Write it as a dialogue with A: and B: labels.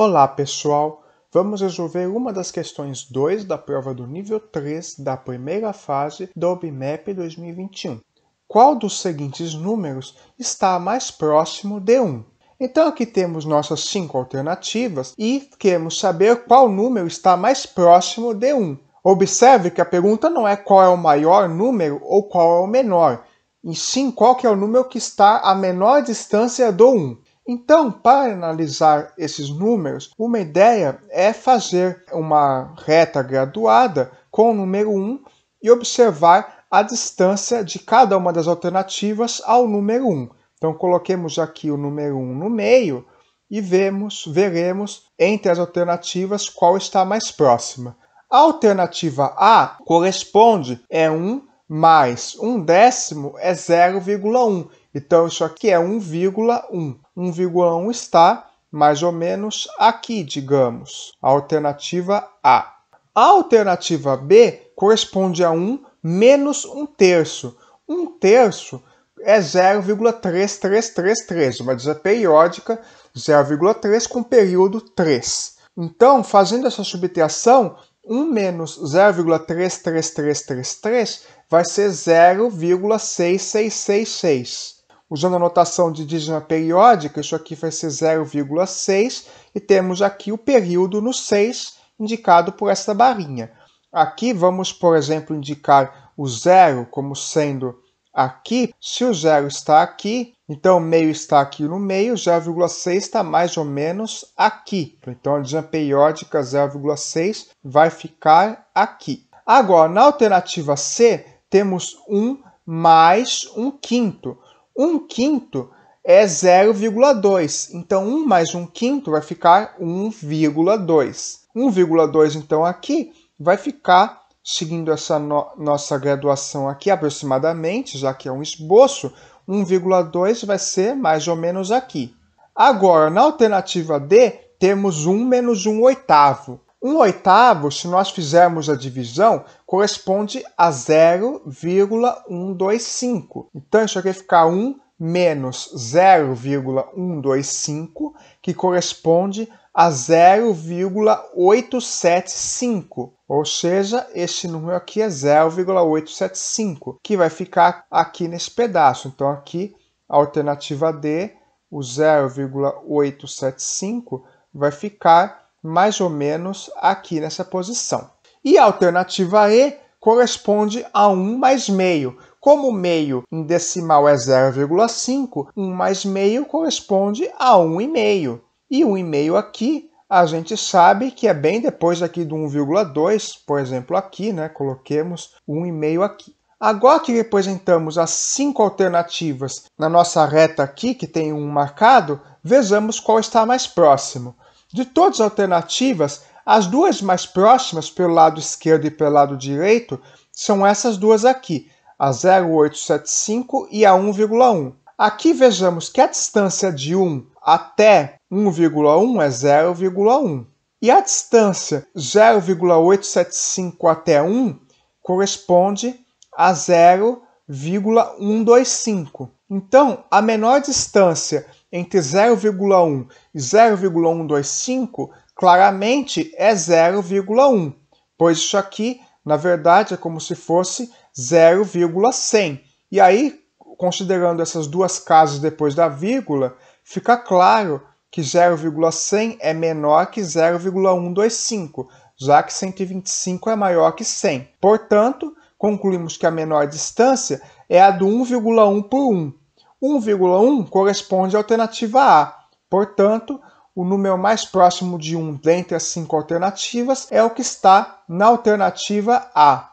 A: Olá pessoal, vamos resolver uma das questões 2 da prova do nível 3 da primeira fase do BMAP 2021. Qual dos seguintes números está mais próximo de 1? Então aqui temos nossas 5 alternativas e queremos saber qual número está mais próximo de 1. Observe que a pergunta não é qual é o maior número ou qual é o menor, e sim qual que é o número que está a menor distância do 1. Então, para analisar esses números, uma ideia é fazer uma reta graduada com o número 1 e observar a distância de cada uma das alternativas ao número 1. Então, coloquemos aqui o número 1 no meio e vemos, veremos entre as alternativas qual está mais próxima. A alternativa A corresponde é 1 mais 1 décimo é 0,1. Então, isso aqui é 1,1. 1,1 está mais ou menos aqui, digamos. a Alternativa A. A alternativa B corresponde a 1 menos 1 terço. 1 terço é 0,3333, uma divisão periódica 0,3 com período 3. Então, fazendo essa subtração, 1 menos 0,33333 vai ser 0,6666. Usando a notação de dízima periódica, isso aqui vai ser 0,6 e temos aqui o período no 6 indicado por esta barrinha. Aqui vamos, por exemplo, indicar o zero como sendo aqui. Se o zero está aqui, então o meio está aqui no meio, 0,6 está mais ou menos aqui. Então a dízima periódica 0,6 vai ficar aqui. Agora, na alternativa C, temos 1 mais 1 quinto. 1 quinto é 0,2. Então, 1 mais 1 quinto vai ficar 1,2. 1,2, então, aqui vai ficar, seguindo essa no nossa graduação aqui aproximadamente, já que é um esboço, 1,2 vai ser mais ou menos aqui. Agora, na alternativa D, temos 1 menos 1 oitavo. Um oitavo, se nós fizermos a divisão, corresponde a 0,125. Então, isso aqui vai ficar 1 menos 0,125, que corresponde a 0,875. Ou seja, esse número aqui é 0,875, que vai ficar aqui nesse pedaço. Então, aqui, a alternativa D, o 0,875, vai ficar mais ou menos aqui nessa posição. E a alternativa E corresponde a 1 mais meio. Como meio em decimal é 0,5, 1 mais meio corresponde a 1,5. E 1,5 aqui a gente sabe que é bem depois aqui do 1,2, por exemplo, aqui, né? Coloquemos 1,5 aqui. Agora que representamos as cinco alternativas na nossa reta aqui, que tem um marcado, vejamos qual está mais próximo. De todas as alternativas, as duas mais próximas pelo lado esquerdo e pelo lado direito são essas duas aqui, a 0,875 e a 1,1. Aqui vejamos que a distância de 1 até 1,1 é 0,1. E a distância 0,875 até 1 corresponde a 0,125. Então, a menor distância entre 0,1 e 0,125 claramente é 0,1, pois isso aqui, na verdade, é como se fosse 0,100. E aí, considerando essas duas casas depois da vírgula, fica claro que 0,100 é menor que 0,125, já que 125 é maior que 100. Portanto, concluímos que a menor distância é a do 1,1 por 1, 1,1 corresponde à alternativa A. Portanto, o número mais próximo de 1 dentre as cinco alternativas é o que está na alternativa A.